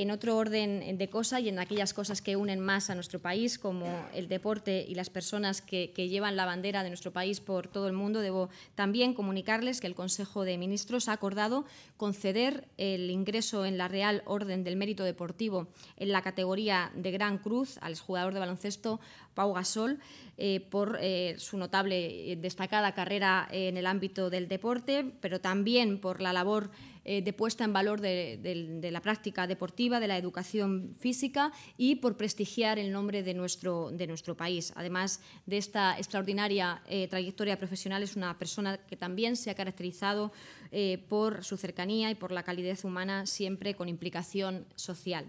en otro orden de cosas y en aquellas cosas que unen más a nuestro país, como el deporte y las personas que, llevan la bandera de nuestro país por todo el mundo, debo también comunicarles que el Consejo de Ministros ha acordado conceder el ingreso en la Real Orden del Mérito Deportivo en la categoría de Gran Cruz al jugador de baloncesto Pau Gasol eh, por eh, su notable, y destacada carrera en el ámbito del deporte, pero también por la labor eh, de puesta en valor de, la práctica deportiva, de la educación física y por prestigiar el nombre de nuestro, país. Además de esta extraordinaria eh, trayectoria profesional, es una persona que también se ha caracterizado eh, por su cercanía y por la calidez humana, siempre con implicación social.